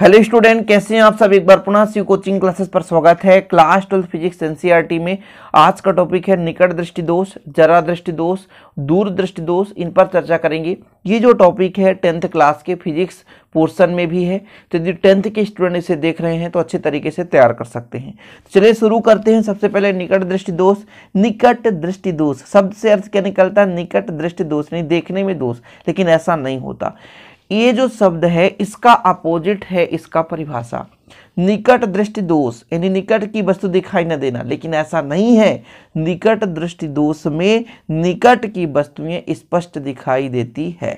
hello student कैसे हैं आप सब एक बार पुनः सी कोचिंग क्लासेस पर स्वागत है क्लास ट्वेल्थ फिजिक्स एनसीईआरटी में आज का टॉपिक है निकट दृष्टि दोष जरा दृष्टि दोष दूर दृष्टि दोष इन पर चर्चा करेंगे ये जो टॉपिक है टेंथ क्लास के फिजिक्स पोर्शन में भी है तो यदि टेंथ के स्टूडेंट इसे देख रहे हैं तो अच्छे तरीके से तैयार कर सकते हैं तो चलिए शुरू करते हैं सबसे पहले निकट दृष्टि दोष निकट दृष्टि दोष शब्द से अर्थ क्या निकलता है निकट दृष्टि दोष नहीं देखने में दोष लेकिन ऐसा नहीं होता ये जो शब्द है इसका अपोजिट है इसका परिभाषा निकट दृष्टि दोष यानी निकट की वस्तु दिखाई न देना लेकिन ऐसा नहीं है निकट दृष्टि दोष में निकट की वस्तुएं स्पष्ट दिखाई देती है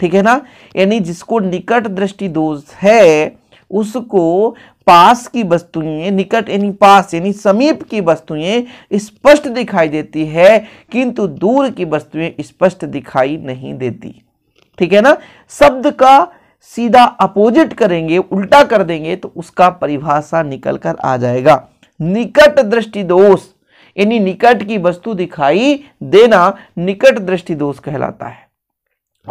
ठीक है ना यानी जिसको निकट दृष्टि दोष है उसको पास की वस्तुएं निकट यानी पास यानी समीप की वस्तुएं स्पष्ट दिखाई देती है किंतु दूर की वस्तुएं स्पष्ट दिखाई नहीं देती ठीक है ना शब्द का सीधा अपोजिट करेंगे उल्टा कर देंगे तो उसका परिभाषा निकल कर आ जाएगा निकट दृष्टि दोष यानी निकट की वस्तु दिखाई देना निकट दृष्टि दोष कहलाता है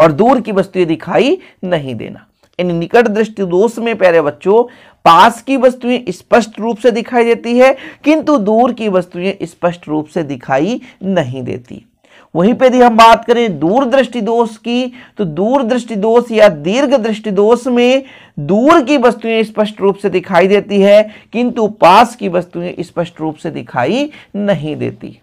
और दूर की वस्तु दिखाई नहीं देना यानी निकट दृष्टि दोष में प्यारे बच्चों पास की वस्तुएं स्पष्ट रूप से दिखाई देती है किंतु दूर की वस्तुएं स्पष्ट रूप से दिखाई नहीं देती वहीं पे यदि हम बात करें दूर दृष्टि दोष की तो दूर दृष्टि दोष या दीर्घ दृष्टि दोष में दूर की वस्तुएं स्पष्ट रूप से दिखाई देती है किंतु पास की वस्तुएं स्पष्ट रूप से दिखाई नहीं देती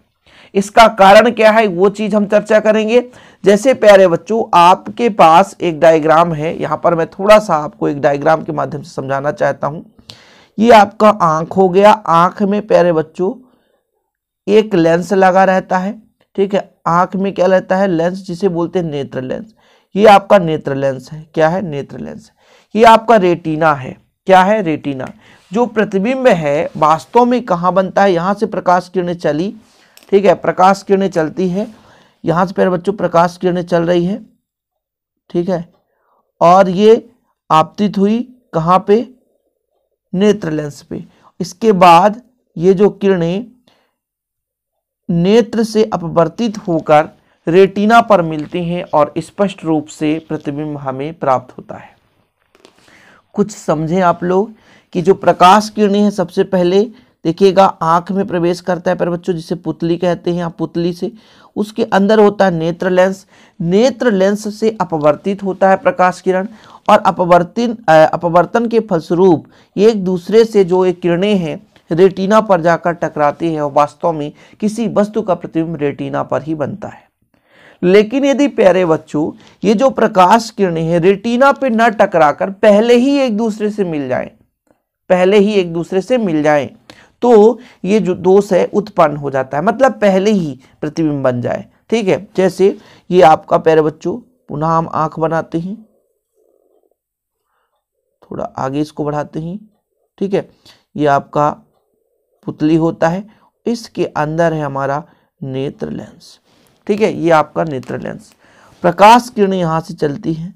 इसका कारण क्या है वो चीज हम चर्चा करेंगे जैसे प्यारे बच्चों आपके पास एक डायग्राम है यहां पर मैं थोड़ा सा आपको एक डायग्राम के माध्यम से समझाना चाहता हूं ये आपका आंख हो गया आंख में प्यारे बच्चों एक लेंस लगा रहता है ठीक है आंख में क्या रहता है लेंस जिसे बोलते हैं नेत्र लेंस ये आपका नेत्र लेंस है क्या है नेत्र लेंस ये आपका रेटिना है क्या है रेटिना जो प्रतिबिंब है वास्तव में कहाँ बनता है यहाँ से प्रकाश किरणें चली ठीक है प्रकाश किरणें चलती है यहाँ से प्यारे बच्चों प्रकाश किरणें चल रही है ठीक है और ये आपतित हुई कहाँ पे नेत्र लेंस पे इसके बाद ये जो किरणें नेत्र से अपवर्तित होकर रेटिना पर मिलते हैं और स्पष्ट रूप से प्रतिबिंब हमें प्राप्त होता है कुछ समझें आप लोग कि जो प्रकाश किरणें हैं सबसे पहले देखिएगा आंख में प्रवेश करता है पर बच्चों जिसे पुतली कहते हैं आप पुतली से उसके अंदर होता है नेत्र लेंस नेत्र लेंस से अपवर्तित होता है प्रकाश किरण और अपवर्तन अपवर्तन के फलस्वरूप एक दूसरे से जो ये किरणें हैं रेटिना पर जाकर टकराती है और वास्तव में किसी वस्तु का प्रतिबिंब रेटिना पर ही बनता है लेकिन यदि प्यारे बच्चों ये जो प्रकाश किरणें हैं रेटिना पे न टकराकर पहले ही एक दूसरे से मिल जाएं पहले ही एक दूसरे से मिल जाएं तो ये जो दोष है उत्पन्न हो जाता है मतलब पहले ही प्रतिबिंब बन जाए ठीक है जैसे ये आपका प्यारे बच्चों पुनः हम आंख बनाते हैं थोड़ा आगे इसको बढ़ाते हैं ठीक है ये आपका पुतली होता है इसके अंदर है हमारा नेत्र लेंस ठीक है ये आपका नेत्र लेंस प्रकाश किरण यहां से चलती है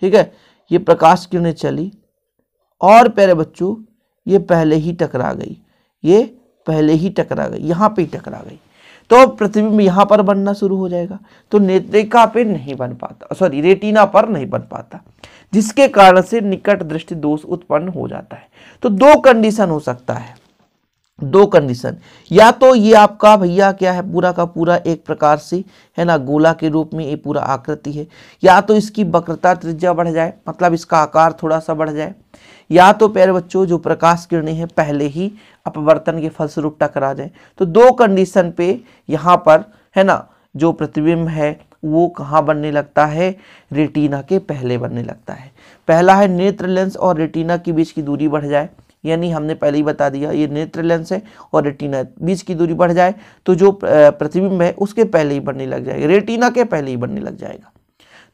ठीक है ये प्रकाश किरणें चली और प्यारे बच्चों ये पहले ही टकरा गई ये पहले ही टकरा गई यहां पे ही टकरा गई तो प्रतिबिंब यहाँ पर बनना शुरू हो जाएगा तो नेत्रिका पे नहीं बन पाता सॉरी रेटिना पर नहीं बन पाता जिसके कारण से निकट दृष्टि दोष उत्पन्न हो जाता है तो दो कंडीशन हो सकता है दो कंडीशन या तो ये आपका भैया क्या है पूरा का पूरा एक प्रकार से है ना गोला के रूप में ये पूरा आकृति है या तो इसकी वक्रता त्रिज्या बढ़ जाए मतलब इसका आकार थोड़ा सा बढ़ जाए या तो पैर बच्चों जो प्रकाश किरणें हैं पहले ही अपवर्तन के फलस्वरूप टकरा जाए तो दो कंडीशन पे यहाँ पर है ना जो प्रतिबिंब है वो कहाँ बनने लगता है रेटिना के पहले बनने लगता है पहला है नेत्र लेंस और रेटिना के बीच की दूरी बढ़ जाए यानी हमने पहले ही बता दिया ये नेत्र लेंस है और रेटिना बीच की दूरी बढ़ जाए तो जो प्रतिबिंब है उसके पहले ही बनने लग जाएगा रेटिना के पहले ही बनने लग जाएगा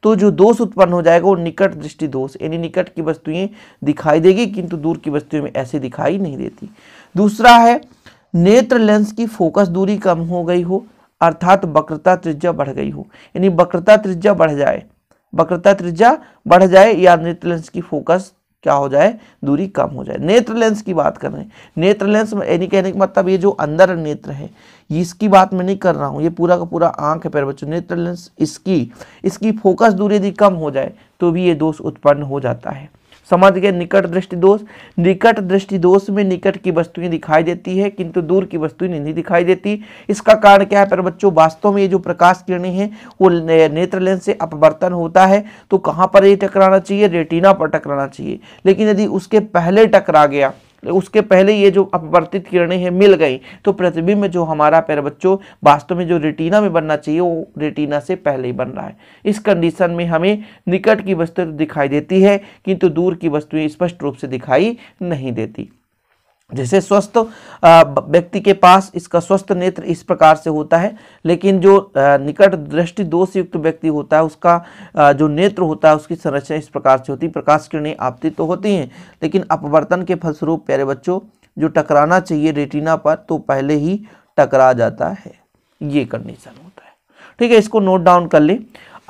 तो जो दोष उत्पन्न हो जाएगा वो निकट दृष्टि दोष यानी निकट की वस्तुएं दिखाई देगी किंतु दूर की वस्तुएं में ऐसे दिखाई नहीं देती दूसरा है नेत्र लेंस की फोकस दूरी कम हो गई हो अर्थात वक्रता त्रिज्या बढ़ गई हो यानी वक्रता त्रिज्या बढ़ जाए वक्रता त्रिज्या बढ़ जाए या नेत्र लेंस की फोकस क्या हो जाए दूरी कम हो जाए नेत्र लेंस की बात कर रहे हैं नेत्र लेंस यानी कहने का मतलब ये जो अंदर नेत्र है इसकी बात मैं नहीं कर रहा हूँ ये पूरा का पूरा आंख है पैर बच्चों नेत्र लेंस इसकी इसकी फोकस दूरी यदि कम हो जाए तो भी ये दोष उत्पन्न हो जाता है समझ गए निकट दृष्टि दोष निकट दृष्टि दोष में निकट की वस्तुएं दिखाई देती है किंतु दूर की वस्तुएं नहीं दिखाई देती इसका कारण क्या है पर बच्चों वास्तव में ये जो प्रकाश किरणें हैं वो नेत्र लेंस से अपवर्तन होता है तो कहाँ पर ये टकराना चाहिए रेटिना पर टकराना चाहिए लेकिन यदि उसके पहले टकरा गया उसके पहले ये जो अपवर्तित किरणें हैं मिल गई तो प्रतिबिंब जो हमारा पैर बच्चों वास्तव में जो रेटिना में बनना चाहिए वो रेटिना से पहले ही बन रहा है इस कंडीशन में हमें निकट की वस्तु दिखाई देती है किंतु दूर की वस्तुएं स्पष्ट रूप से दिखाई नहीं देती जैसे स्वस्थ व्यक्ति के पास इसका स्वस्थ नेत्र इस प्रकार से होता है लेकिन जो निकट दृष्टि दोष युक्त व्यक्ति होता है उसका जो नेत्र होता है उसकी संरचना इस प्रकार से होती है प्रकाश किरणें आपतित तो होती हैं लेकिन अपवर्तन के फलस्वरूप प्यारे बच्चों जो टकराना चाहिए रेटिना पर तो पहले ही टकरा जाता है ये कंडीशन होता है ठीक है इसको नोट डाउन कर लें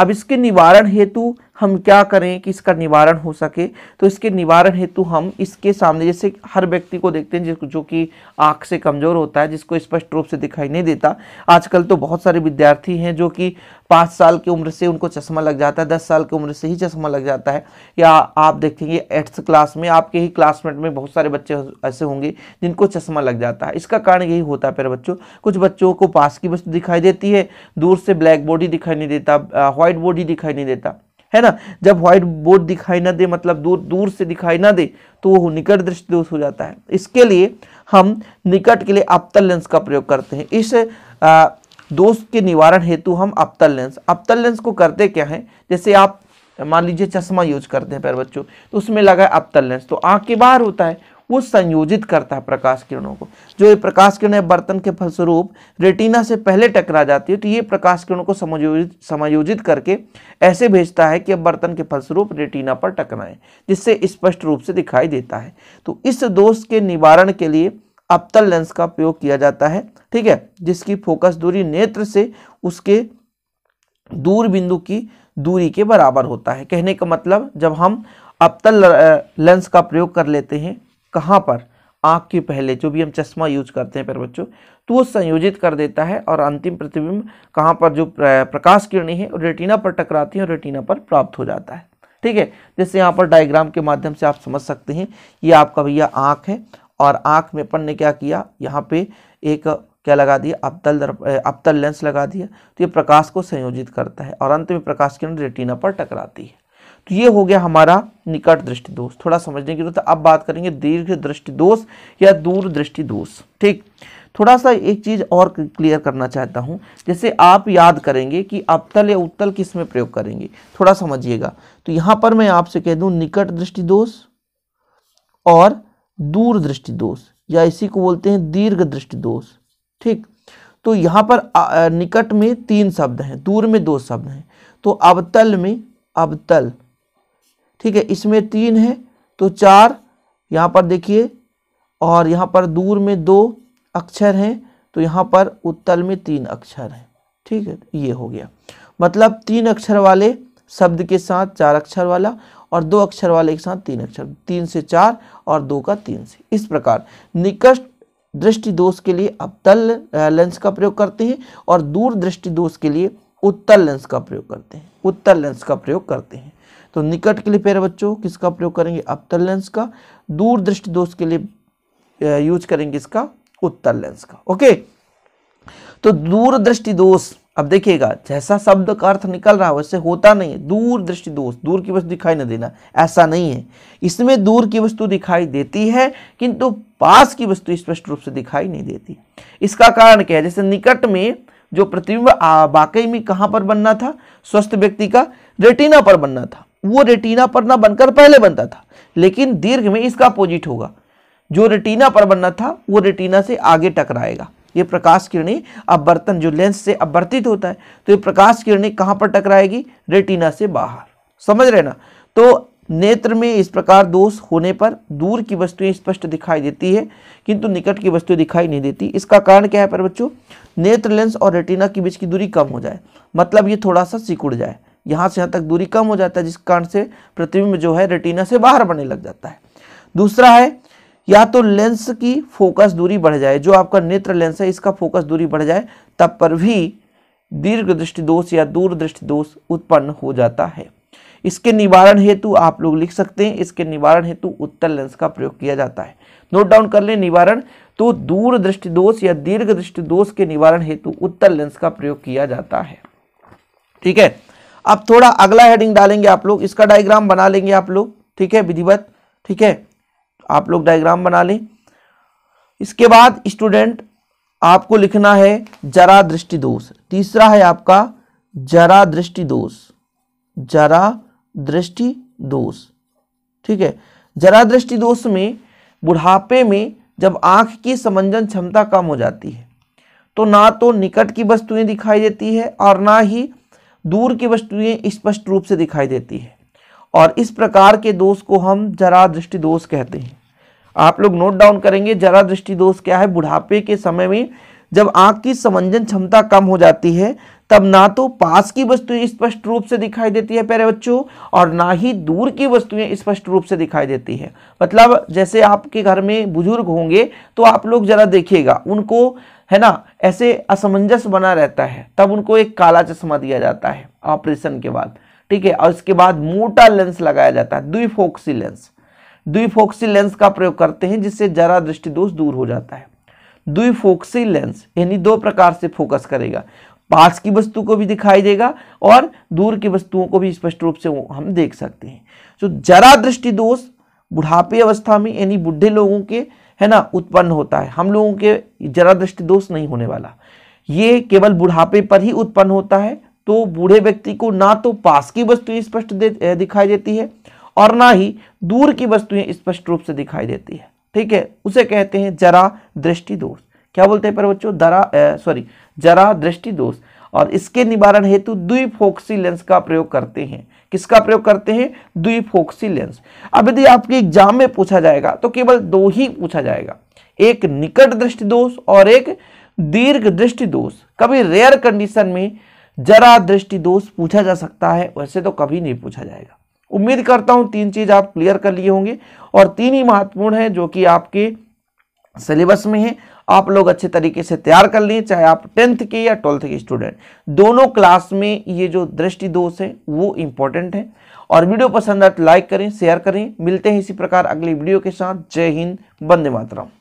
अब इसके निवारण हेतु हम क्या करें कि इसका निवारण हो सके तो इसके निवारण हेतु हम इसके सामने जैसे हर व्यक्ति को देखते हैं जिसको जो कि आँख से कमज़ोर होता है जिसको स्पष्ट रूप से दिखाई नहीं देता आजकल तो बहुत सारे विद्यार्थी हैं जो कि पाँच साल की उम्र से उनको चश्मा लग जाता है दस साल की उम्र से ही चश्मा लग जाता है या आप देखेंगे एट्थ क्लास में आपके ही क्लासमेट में बहुत सारे बच्चे ऐसे होंगे जिनको चश्मा लग जाता है इसका कारण यही होता है पेरे बच्चों कुछ बच्चों को पास की वस्तु दिखाई देती है दूर से ब्लैक बॉडी दिखाई नहीं देता व्हाइट बॉडी दिखाई नहीं देता है ना जब व्हाइट बोर्ड दिखाई ना दे मतलब दूर दूर से दिखाई ना दे तो वो निकट दृष्टि दोष हो जाता है इसके लिए हम निकट के लिए अपतल लेंस का प्रयोग करते हैं इस दोष के निवारण हेतु हम अपतल लेंस अपतल लेंस को करते क्या है जैसे आप मान लीजिए चश्मा यूज करते हैं पैर बच्चों तो उसमें लगा है अपतल लेंस तो आँख के बाहर होता है वो संयोजित करता है प्रकाश किरणों को जो ये प्रकाश किरणें बर्तन के फलस्वरूप रेटिना से पहले टकरा जाती है तो ये प्रकाश किरणों को समायोजित समायोजित करके ऐसे भेजता है कि अब बर्तन के फलस्वरूप रेटिना पर टकराए जिससे स्पष्ट रूप से दिखाई देता है तो इस दोष के निवारण के लिए अबतल लेंस का प्रयोग किया जाता है ठीक है जिसकी फोकस दूरी नेत्र से उसके दूर बिंदु की दूरी के बराबर होता है कहने का मतलब जब हम अबतल लेंस का प्रयोग कर लेते हैं कहाँ पर आँख के पहले जो भी हम चश्मा यूज करते हैं पर बच्चों तो वो संयोजित कर देता है और अंतिम प्रतिबिंब कहाँ पर जो प्रकाश किरणी है रेटिना पर टकराती है और रेटिना पर प्राप्त हो जाता है ठीक है जैसे यहाँ पर डायग्राम के माध्यम से आप समझ सकते हैं ये आपका भैया आँख है और आँख में अपन ने क्या किया यहाँ पे एक क्या लगा दिया अपतल अपतल लेंस लगा दिया तो ये प्रकाश को संयोजित करता है और अंत में प्रकाश किरण रेटिना पर टकराती है तो ये हो गया हमारा निकट दृष्टि दोष थोड़ा समझने की जरूरत है अब बात करेंगे दीर्घ दृष्टि दोष या दूर दृष्टि दोष ठीक थोड़ा सा एक चीज़ और क्लियर करना चाहता हूं जैसे आप याद करेंगे कि अवतल या उत्तल किस में प्रयोग करेंगे थोड़ा समझिएगा तो यहां पर मैं आपसे कह दूं निकट दृष्टि दोष और दूर दृष्टि दोष या इसी को बोलते हैं दीर्घ दृष्टि दोष ठीक तो यहां पर निकट में तीन शब्द हैं दूर में दो शब्द हैं तो अवतल में अवतल ठीक है इसमें तीन है तो चार यहाँ पर देखिए और यहाँ पर दूर में दो अक्षर हैं तो यहाँ पर उत्तल में तीन अक्षर हैं ठीक है ये हो गया मतलब तीन अक्षर वाले शब्द के साथ चार अक्षर वाला और दो अक्षर वाले के साथ तीन अक्षर तीन से चार और दो का तीन से इस प्रकार निकट दृष्टि दोष के लिए अवतल लेंस का प्रयोग करते हैं और दूर दृष्टि दोष के लिए उत्तल लेंस का प्रयोग करते हैं उत्तल लेंस का प्रयोग करते हैं तो निकट के लिए प्यारे बच्चों किसका प्रयोग करेंगे अपतल लेंस का दूर दृष्टि दोष के लिए यूज करेंगे इसका उत्तर लेंस का ओके तो दृष्टि दोष अब देखिएगा जैसा शब्द का अर्थ निकल रहा है वैसे होता नहीं है दूर दृष्टि दोष दूर की वस्तु दिखाई न देना ऐसा नहीं है इसमें दूर की वस्तु दिखाई देती है किंतु पास की वस्तु स्पष्ट रूप से दिखाई नहीं देती इसका कारण क्या है जैसे निकट में जो प्रतिबिंब वाकई में कहाँ पर बनना था स्वस्थ व्यक्ति का रेटिना पर बनना था वो रेटिना पर ना बनकर पहले बनता था लेकिन दीर्घ में इसका अपोजिट होगा जो रेटिना पर बनना था वो रेटिना से आगे टकराएगा ये प्रकाश किरणें बर्तन जो लेंस से बर्तित होता है तो ये प्रकाश किरणें कहाँ पर टकराएगी रेटिना से बाहर समझ रहे ना तो नेत्र में इस प्रकार दोष होने पर दूर की वस्तुएं स्पष्ट दिखाई देती है किंतु निकट की वस्तुएं दिखाई नहीं देती इसका कारण क्या है पर बच्चों नेत्र लेंस और रेटिना के बीच की दूरी कम हो जाए मतलब ये थोड़ा सा सिकुड़ जाए यहाँ से यहाँ तक दूरी कम हो जाता है जिस कारण से प्रतिबिंब जो है रेटिना से बाहर बढ़ने लग जाता है दूसरा है या तो लेंस की फोकस दूरी बढ़ जाए जो आपका नेत्र लेंस है इसका फोकस दूरी बढ़ जाए तब पर भी दीर्घ दृष्टि दोष या दूर दृष्टि दोष उत्पन्न हो जाता है इसके निवारण हेतु आप लोग लिख सकते हैं इसके निवारण हेतु उत्तर लेंस का प्रयोग किया जाता है नोट डाउन कर ले निवारण तो दूर दृष्टि दोष या दीर्घ दृष्टि दोष के निवारण हेतु उत्तर लेंस का प्रयोग किया जाता है ठीक है अब थोड़ा अगला हेडिंग डालेंगे आप लोग इसका डायग्राम बना लेंगे आप लोग ठीक है विधिवत ठीक है आप लोग डायग्राम बना लें इसके बाद स्टूडेंट आपको लिखना है जरा दृष्टि दोष तीसरा है आपका जरा दृष्टि दोष जरा दृष्टि दोष ठीक है जरा दृष्टि दोष में बुढ़ापे में जब आंख की समंजन क्षमता कम हो जाती है तो ना तो निकट की वस्तुएं दिखाई देती है और ना ही दूर की वस्तुएं स्पष्ट रूप से दिखाई देती है और इस प्रकार के दोष को हम जरा दृष्टि दोष कहते हैं आप लोग नोट डाउन करेंगे जरा दृष्टि दोष क्या है बुढ़ापे के समय में जब आंख की समंजन क्षमता कम हो जाती है तब ना तो पास की वस्तुएं स्पष्ट रूप से दिखाई देती है प्यारे बच्चों और ना ही दूर की वस्तुएं स्पष्ट रूप से दिखाई देती है मतलब जैसे आपके घर में बुजुर्ग होंगे तो आप लोग जरा देखिएगा उनको है ना ऐसे असमंजस बना रहता है तब उनको एक काला चश्मा दिया जाता है ऑपरेशन के बाद ठीक है और इसके बाद मोटा लेंस लगाया जाता है द्विफोक्सी लेंस द्विफोक्सी लेंस का प्रयोग करते हैं जिससे जरा दृष्टि दोष दूर हो जाता है द्विफोक्सी लेंस यानी दो प्रकार से फोकस करेगा पास की वस्तु को भी दिखाई देगा और दूर की वस्तुओं को भी स्पष्ट रूप से हम देख सकते हैं जो तो जरा दृष्टि दोष बुढ़ापे अवस्था में यानी बुढ़े लोगों के है ना उत्पन्न होता है हम लोगों के जरा दृष्टि दोष नहीं होने वाला ये केवल बुढ़ापे पर ही उत्पन्न होता है तो बूढ़े व्यक्ति को ना तो पास की वस्तुएं स्पष्ट दिखाई देती है और ना ही दूर की वस्तुएं स्पष्ट रूप से दिखाई देती है ठीक है उसे कहते हैं जरा दृष्टि दोष क्या बोलते हैं पर बच्चों दरा सॉरी जरा दृष्टि दोष और इसके निवारण हेतु द्विफोक्सी लेंस का प्रयोग करते हैं किसका प्रयोग करते हैं द्विफोक्सी लेंस अब यदि आपके एग्जाम में पूछा जाएगा तो केवल दो ही पूछा जाएगा एक निकट दृष्टि दोष और एक दीर्घ दृष्टि दोष कभी रेयर कंडीशन में जरा दृष्टि दोष पूछा जा सकता है वैसे तो कभी नहीं पूछा जाएगा उम्मीद करता हूं तीन चीज़ आप क्लियर कर लिए होंगे और तीन ही महत्वपूर्ण है जो कि आपके सिलेबस में है आप लोग अच्छे तरीके से तैयार कर लिए चाहे आप टेंथ के या ट्वेल्थ के स्टूडेंट दोनों क्लास में ये जो दृष्टि दोष है वो इंपॉर्टेंट है और वीडियो पसंद आए तो लाइक करें शेयर करें मिलते हैं इसी प्रकार अगले वीडियो के साथ जय हिंद बंदे मातरम